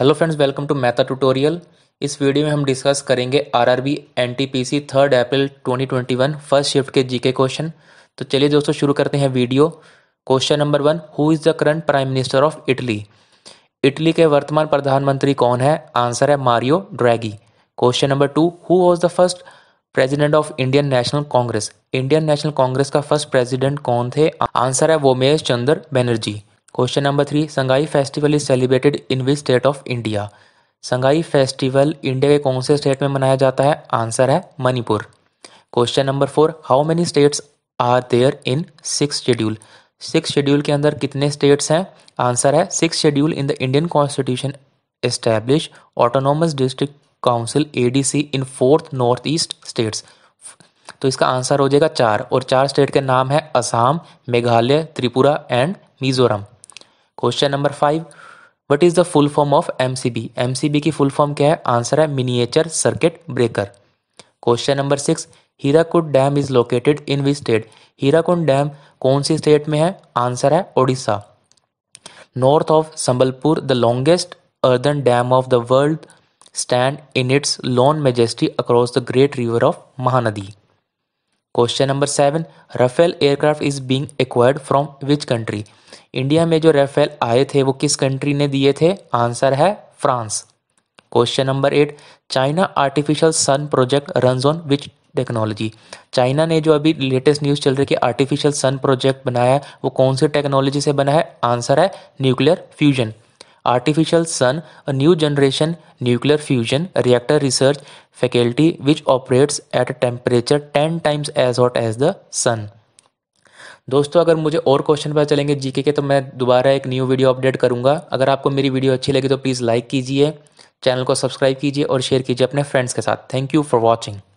Hello friends welcome to मैथा tutorial इस video में हम डिस्कस करेंगे RRB NTPC third April 2021 first shift के जीके क्वेश्चन तो चलिए दोस्तों शुरू करते हैं video question number one who is the current prime minister of Italy Italy के वर्तमान प्रधानमंत्री कौन है आंसर है Mario Draghi question number two who was the first president of Indian National Congress Indian National Congress का फर्स्ट प्रेजिडेंट कौन थे आंसर है Womesh Chandra Banerjee question number three Sangai festival is celebrated in which state of India Sangai festival India के कौन से स्टेट में मनाया जाता है आंसर है Manipur question number four how many states are there in six schedule six schedule के अंदर कितने स्टेट्स हैं आंसर है six schedule in the Indian constitution establish autonomous district council ADC in fourth north east states तो इसका answer हो जाएगा चार और चार स्टेट के नाम है Assam Meghalaya Tripura and Mizoram question number five what is the full form of M C B M C B की फुल फॉर्म क्या है आंसर है miniature circuit breaker question number six Hirakud dam is located in which state Hirakud dam कौन सी state में है answer है Odisha north of Sambalpur the longest earthen dam of the world stand in its lone majesty across the great river of Mahanadi question number seven Rafale aircraft is being acquired from which country India में जो Rafale आए थे वो किस country ने दिए थे answer है France question number eight China artificial sun project run on which technology China ने जो अभी लेटेस्ट न्यूज़ चल रही है कि आर्टिफिशियल सन प्रोजेक्ट बनाया है वो कौन सी टेक्नोलॉजी से बना है आंसर है nuclear fusion artificial sun, a new generation nuclear fusion reactor research faculty which operates at a temperature 10 times as hot as the sun. दोस्तों अगर मुझे और क्वेश्चन पता चलेंगे जीके के तो मैं दोबारा एक न्यू वीडियो अपडेट करूंगा अगर आपको मेरी वीडियो अच्छी लगी तो प्लीज़ लाइक कीजिए चैनल को सब्सक्राइब कीजिए और शेयर कीजिए अपने फ्रेंड्स के साथ थैंक यू फॉर वॉचिंग